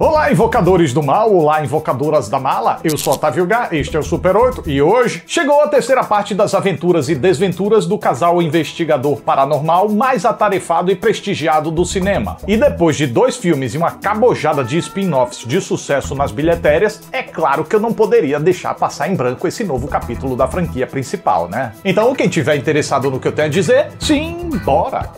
Olá, invocadores do mal, olá, invocadoras da mala. Eu sou Otávio Gá, este é o Super 8 e hoje chegou a terceira parte das aventuras e desventuras do casal investigador paranormal mais atarefado e prestigiado do cinema. E depois de dois filmes e uma cabojada de spin-offs de sucesso nas bilhetérias, é claro que eu não poderia deixar passar em branco esse novo capítulo da franquia principal, né? Então, quem tiver interessado no que eu tenho a dizer, sim, bora!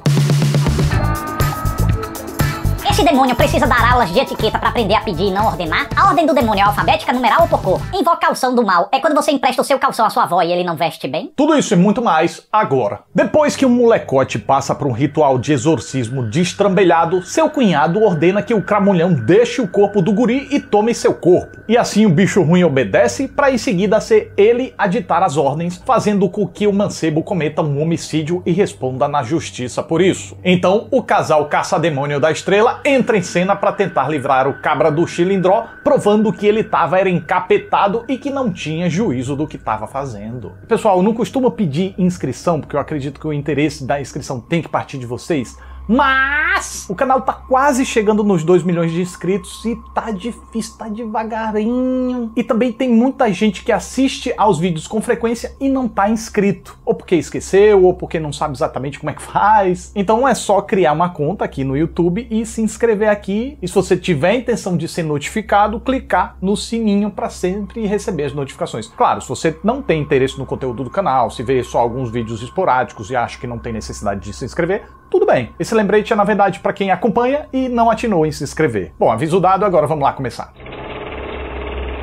Esse demônio precisa dar aulas de etiqueta para aprender a pedir e não ordenar? A ordem do demônio é alfabética, numeral ou por cor? Invoca calção do mal é quando você empresta o seu calção à sua avó e ele não veste bem? Tudo isso e muito mais agora. Depois que um molecote passa por um ritual de exorcismo destrambelhado, seu cunhado ordena que o cramulhão deixe o corpo do guri e tome seu corpo. E assim o bicho ruim obedece para em seguida ser ele a ditar as ordens, fazendo com que o mancebo cometa um homicídio e responda na justiça por isso. Então, o casal caça-demônio da estrela entra em cena para tentar livrar o cabra do Chilindró, provando que ele tava era encapetado e que não tinha juízo do que estava fazendo. Pessoal, eu não costumo pedir inscrição, porque eu acredito que o interesse da inscrição tem que partir de vocês, mas Yes! O canal tá quase chegando nos 2 milhões de inscritos e tá difícil, tá devagarinho. E também tem muita gente que assiste aos vídeos com frequência e não tá inscrito. Ou porque esqueceu, ou porque não sabe exatamente como é que faz. Então é só criar uma conta aqui no YouTube e se inscrever aqui. E se você tiver a intenção de ser notificado, clicar no sininho para sempre receber as notificações. Claro, se você não tem interesse no conteúdo do canal, se vê só alguns vídeos esporádicos e acha que não tem necessidade de se inscrever, tudo bem. Esse lembrete é, na verdade, para quem acompanha e não atinou em se inscrever. Bom, aviso dado, agora vamos lá começar.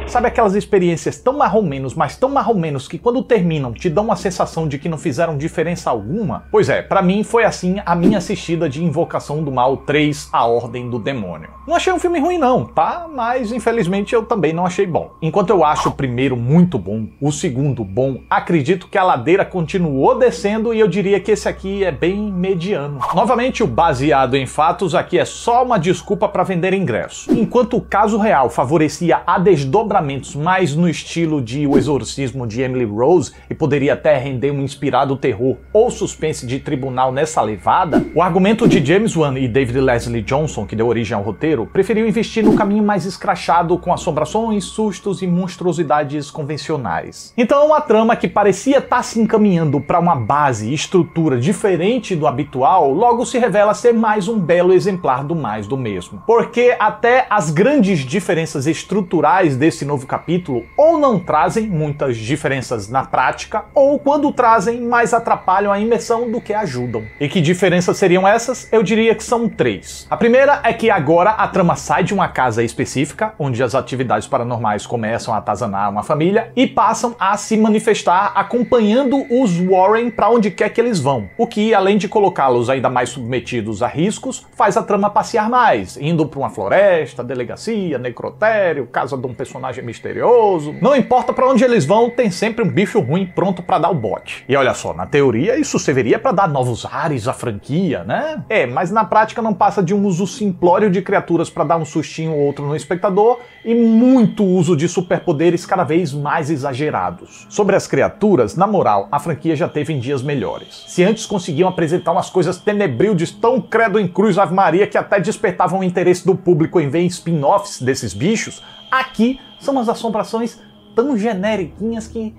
Sabe aquelas experiências tão marrom menos, mas tão marrom menos que quando terminam te dão uma sensação de que não fizeram diferença alguma? Pois é, para mim foi assim a minha assistida de Invocação do Mal 3: A Ordem do Demônio. Não achei um filme ruim não, tá? Mas infelizmente eu também não achei bom. Enquanto eu acho o primeiro muito bom, o segundo bom, acredito que a ladeira continuou descendo e eu diria que esse aqui é bem mediano. Novamente, o baseado em fatos aqui é só uma desculpa para vender ingresso. Enquanto o caso real favorecia a desdobração mais no estilo de O Exorcismo de Emily Rose e poderia até render um inspirado terror ou suspense de tribunal nessa levada, o argumento de James Wan e David Leslie Johnson, que deu origem ao roteiro, preferiu investir no caminho mais escrachado com assombrações, sustos e monstruosidades convencionais. Então, a trama que parecia estar tá se encaminhando para uma base e estrutura diferente do habitual, logo se revela ser mais um belo exemplar do mais do mesmo. Porque até as grandes diferenças estruturais desse novo capítulo ou não trazem muitas diferenças na prática, ou quando trazem, mais atrapalham a imersão do que ajudam. E que diferenças seriam essas? Eu diria que são três. A primeira é que agora a trama sai de uma casa específica, onde as atividades paranormais começam a atazanar uma família, e passam a se manifestar acompanhando os Warren para onde quer que eles vão, o que, além de colocá-los ainda mais submetidos a riscos, faz a trama passear mais, indo para uma floresta, delegacia, necrotério, casa de um personagem personagem misterioso. Não importa para onde eles vão, tem sempre um bicho ruim pronto para dar o bote. E olha só, na teoria isso serviria para dar novos ares à franquia, né? É, mas na prática não passa de um uso simplório de criaturas para dar um sustinho ou outro no espectador e muito uso de superpoderes cada vez mais exagerados. Sobre as criaturas, na moral, a franquia já teve em dias melhores. Se antes conseguiam apresentar umas coisas tenebrildes tão credo em cruz Ave Maria que até despertavam o interesse do público em ver spin-offs desses bichos, Aqui são as assombrações tão genériquinhas que.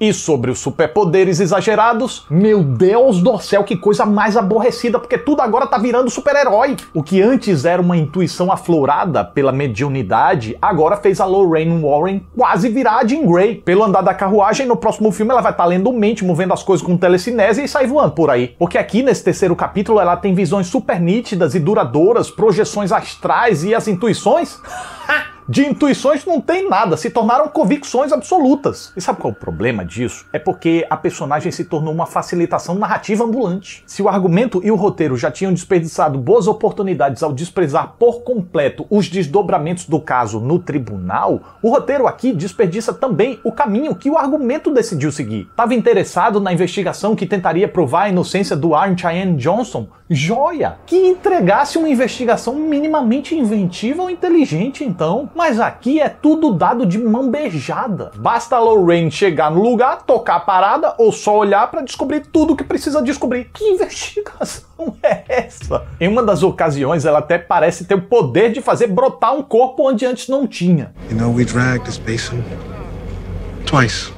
E sobre os superpoderes exagerados, meu Deus do céu, que coisa mais aborrecida, porque tudo agora tá virando super-herói. O que antes era uma intuição aflorada pela mediunidade, agora fez a Lorraine Warren quase virar a Jean Grey. Pelo andar da carruagem, no próximo filme ela vai estar tá lendo mente, movendo as coisas com telecinese e sai voando por aí. Porque aqui nesse terceiro capítulo ela tem visões super nítidas e duradouras, projeções astrais e as intuições. De intuições não tem nada, se tornaram convicções absolutas. E sabe qual é o problema disso? É porque a personagem se tornou uma facilitação narrativa ambulante. Se o argumento e o roteiro já tinham desperdiçado boas oportunidades ao desprezar por completo os desdobramentos do caso no tribunal, o roteiro aqui desperdiça também o caminho que o argumento decidiu seguir. Estava interessado na investigação que tentaria provar a inocência do Arne Cheyenne Johnson? Joia! Que entregasse uma investigação minimamente inventiva ou inteligente, então. Mas aqui é tudo dado de mão beijada. Basta a Lorraine chegar no lugar, tocar a parada ou só olhar para descobrir tudo o que precisa descobrir. Que investigação é essa? Em uma das ocasiões, ela até parece ter o poder de fazer brotar um corpo onde antes não tinha. You know, we dragged this basin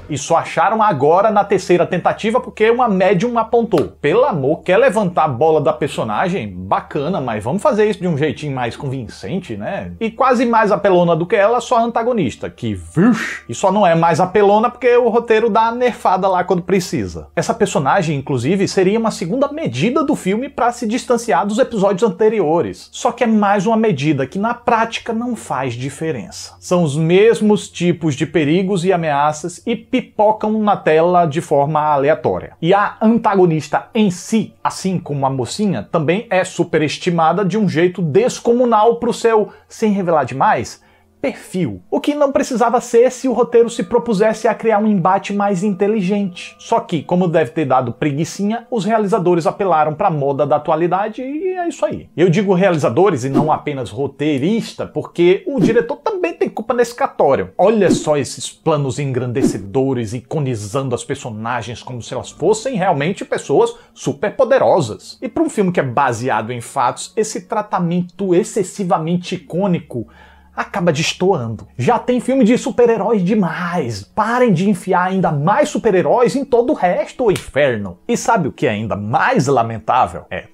e só acharam agora na terceira tentativa porque uma médium apontou. Pelo amor, quer levantar a bola da personagem? Bacana, mas vamos fazer isso de um jeitinho mais convincente, né? E quase mais apelona do que ela, só a antagonista, que vish, e só não é mais apelona porque o roteiro dá a nerfada lá quando precisa. Essa personagem, inclusive, seria uma segunda medida do filme para se distanciar dos episódios anteriores. Só que é mais uma medida que na prática não faz diferença. São os mesmos tipos de perigos e ameaças e pipocam na tela de forma aleatória. E a antagonista em si, assim como a mocinha, também é superestimada de um jeito descomunal para o seu, sem revelar demais, perfil. O que não precisava ser se o roteiro se propusesse a criar um embate mais inteligente. Só que, como deve ter dado preguiçinha, os realizadores apelaram para a moda da atualidade e é isso aí. Eu digo realizadores e não apenas roteirista, porque o diretor também tem culpa nesse catório. Olha só esses planos engrandecedores iconizando as personagens como se elas fossem realmente pessoas superpoderosas. E para um filme que é baseado em fatos, esse tratamento excessivamente icônico acaba destoando. Já tem filme de super-heróis demais. Parem de enfiar ainda mais super-heróis em todo o resto, o inferno. E sabe o que é ainda mais lamentável? É,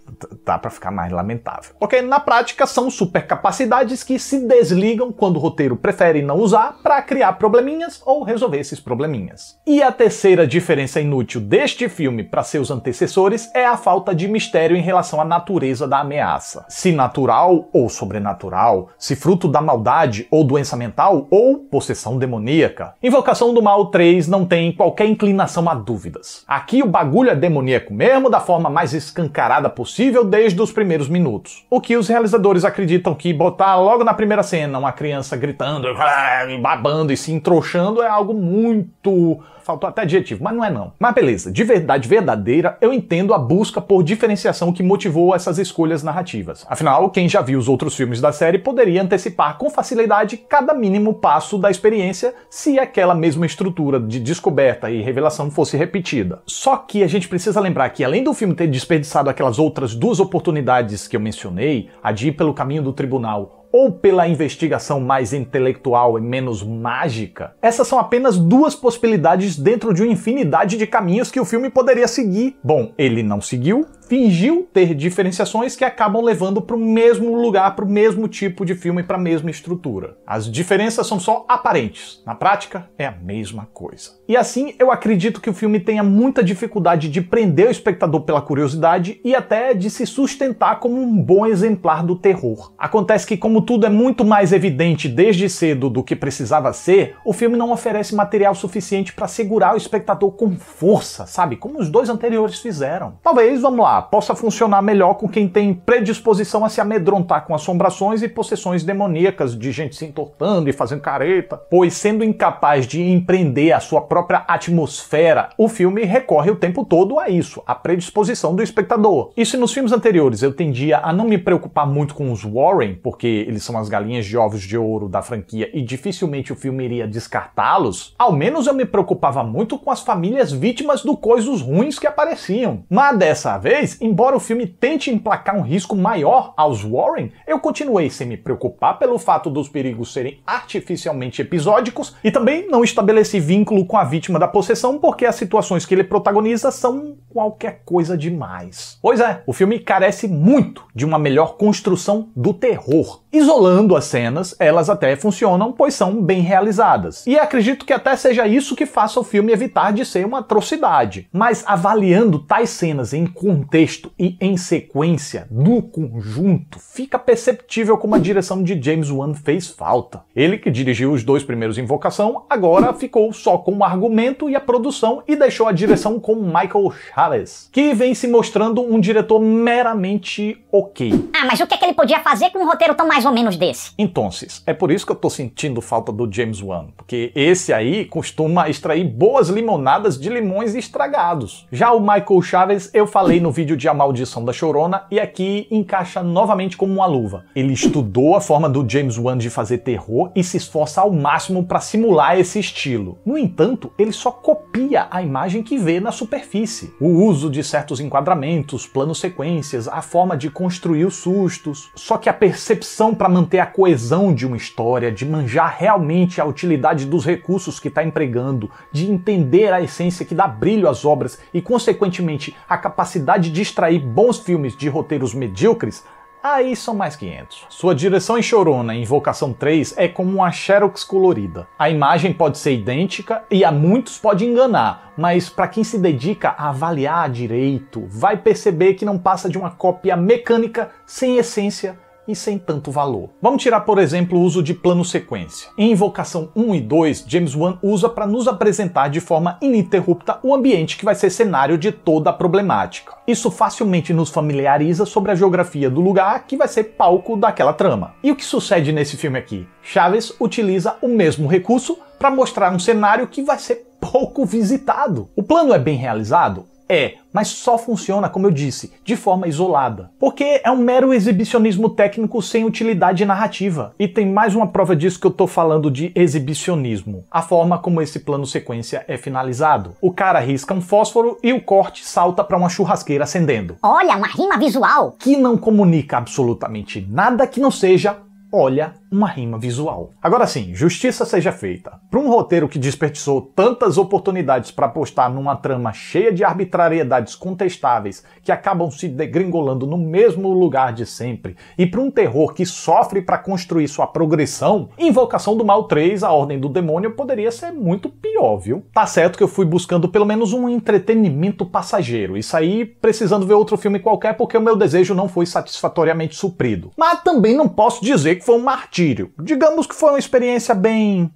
dá para ficar mais lamentável. Porque na prática são supercapacidades que se desligam quando o roteiro prefere não usar para criar probleminhas ou resolver esses probleminhas. E a terceira diferença inútil deste filme para seus antecessores é a falta de mistério em relação à natureza da ameaça. Se natural ou sobrenatural, se fruto da maldade insanidade ou doença mental ou possessão demoníaca. Invocação do Mal 3 não tem qualquer inclinação a dúvidas. Aqui o bagulho é demoníaco mesmo, da forma mais escancarada possível desde os primeiros minutos. O que os realizadores acreditam que botar logo na primeira cena uma criança gritando, babando e se entrochando é algo muito faltou até adjetivo, mas não é não. Mas beleza, de verdade verdadeira, eu entendo a busca por diferenciação que motivou essas escolhas narrativas. Afinal, quem já viu os outros filmes da série poderia antecipar com facilidade cada mínimo passo da experiência se aquela mesma estrutura de descoberta e revelação fosse repetida. Só que a gente precisa lembrar que, além do filme ter desperdiçado aquelas outras duas oportunidades que eu mencionei, a de ir pelo caminho do tribunal ou pela investigação mais intelectual e menos mágica, essas são apenas duas possibilidades dentro de uma infinidade de caminhos que o filme poderia seguir. Bom, ele não seguiu, fingiu ter diferenciações que acabam levando para o mesmo lugar, para o mesmo tipo de filme, para a mesma estrutura. As diferenças são só aparentes, na prática é a mesma coisa. E assim eu acredito que o filme tenha muita dificuldade de prender o espectador pela curiosidade e até de se sustentar como um bom exemplar do terror. Acontece que, como tudo é muito mais evidente desde cedo do que precisava ser, o filme não oferece material suficiente para segurar o espectador com força, sabe? Como os dois anteriores fizeram. Talvez, vamos lá, possa funcionar melhor com quem tem predisposição a se amedrontar com assombrações e possessões demoníacas de gente se entortando e fazendo careta, pois sendo incapaz de empreender a sua própria atmosfera, o filme recorre o tempo todo a isso, a predisposição do espectador. E se nos filmes anteriores eu tendia a não me preocupar muito com os Warren, porque eles são as galinhas de ovos de ouro da franquia e dificilmente o filme iria descartá-los, ao menos eu me preocupava muito com as famílias vítimas do coisos ruins que apareciam. Mas dessa vez mas, embora o filme tente emplacar um risco maior aos Warren, eu continuei sem me preocupar pelo fato dos perigos serem artificialmente episódicos e também não estabeleci vínculo com a vítima da possessão porque as situações que ele protagoniza são qualquer coisa demais. Pois é, o filme carece muito de uma melhor construção do terror. Isolando as cenas, elas até funcionam, pois são bem realizadas. E acredito que até seja isso que faça o filme evitar de ser uma atrocidade. Mas avaliando tais cenas em contexto contexto e em sequência, no conjunto, fica perceptível como a direção de James Wan fez falta. Ele que dirigiu os dois primeiros Invocação, agora ficou só com o argumento e a produção e deixou a direção com Michael Chaves, que vem se mostrando um diretor meramente ok. Ah, mas o que é que ele podia fazer com um roteiro tão mais ou menos desse? Então, é por isso que eu tô sentindo falta do James Wan, porque esse aí costuma extrair boas limonadas de limões estragados. Já o Michael Chaves, eu falei no vídeo vídeo de A Maldição da Chorona e aqui encaixa novamente como uma luva. Ele estudou a forma do James Wan de fazer terror e se esforça ao máximo para simular esse estilo. No entanto, ele só copia a imagem que vê na superfície. O uso de certos enquadramentos, planos sequências, a forma de construir os sustos. Só que a percepção para manter a coesão de uma história, de manjar realmente a utilidade dos recursos que está empregando, de entender a essência que dá brilho às obras e, consequentemente, a capacidade de extrair bons filmes de roteiros medíocres, aí são mais 500. Sua direção em Chorona em Invocação 3 é como uma xerox colorida. A imagem pode ser idêntica e a muitos pode enganar, mas para quem se dedica a avaliar direito, vai perceber que não passa de uma cópia mecânica sem essência e sem tanto valor. Vamos tirar, por exemplo, o uso de plano sequência. Em Invocação 1 e 2, James Wan usa para nos apresentar de forma ininterrupta o ambiente que vai ser cenário de toda a problemática. Isso facilmente nos familiariza sobre a geografia do lugar que vai ser palco daquela trama. E o que sucede nesse filme aqui? Chaves utiliza o mesmo recurso para mostrar um cenário que vai ser pouco visitado. O plano é bem realizado? É, mas só funciona, como eu disse, de forma isolada. Porque é um mero exibicionismo técnico sem utilidade narrativa. E tem mais uma prova disso que eu tô falando de exibicionismo. A forma como esse plano sequência é finalizado. O cara risca um fósforo e o corte salta para uma churrasqueira acendendo. Olha, uma rima visual! Que não comunica absolutamente nada que não seja olha uma rima visual. Agora sim, justiça seja feita. Para um roteiro que desperdiçou tantas oportunidades para apostar numa trama cheia de arbitrariedades contestáveis que acabam se degringolando no mesmo lugar de sempre, e para um terror que sofre para construir sua progressão, Invocação do Mal 3, A Ordem do Demônio, poderia ser muito pior, viu? Tá certo que eu fui buscando pelo menos um entretenimento passageiro, e aí precisando ver outro filme qualquer porque o meu desejo não foi satisfatoriamente suprido. Mas também não posso dizer que foi um martírio. Digamos que foi uma experiência bem.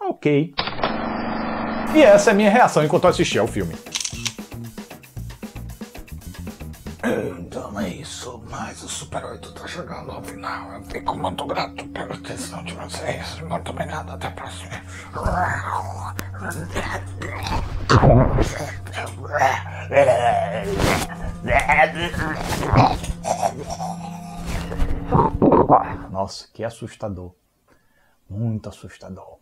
ok. E essa é a minha reação enquanto eu assistia ao filme. Então é isso, mas o Super 8 tá chegando ao final. Eu fico muito grato pela atenção de vocês. Muito obrigado, até a próxima. Oh. Nossa, que assustador. Muito assustador.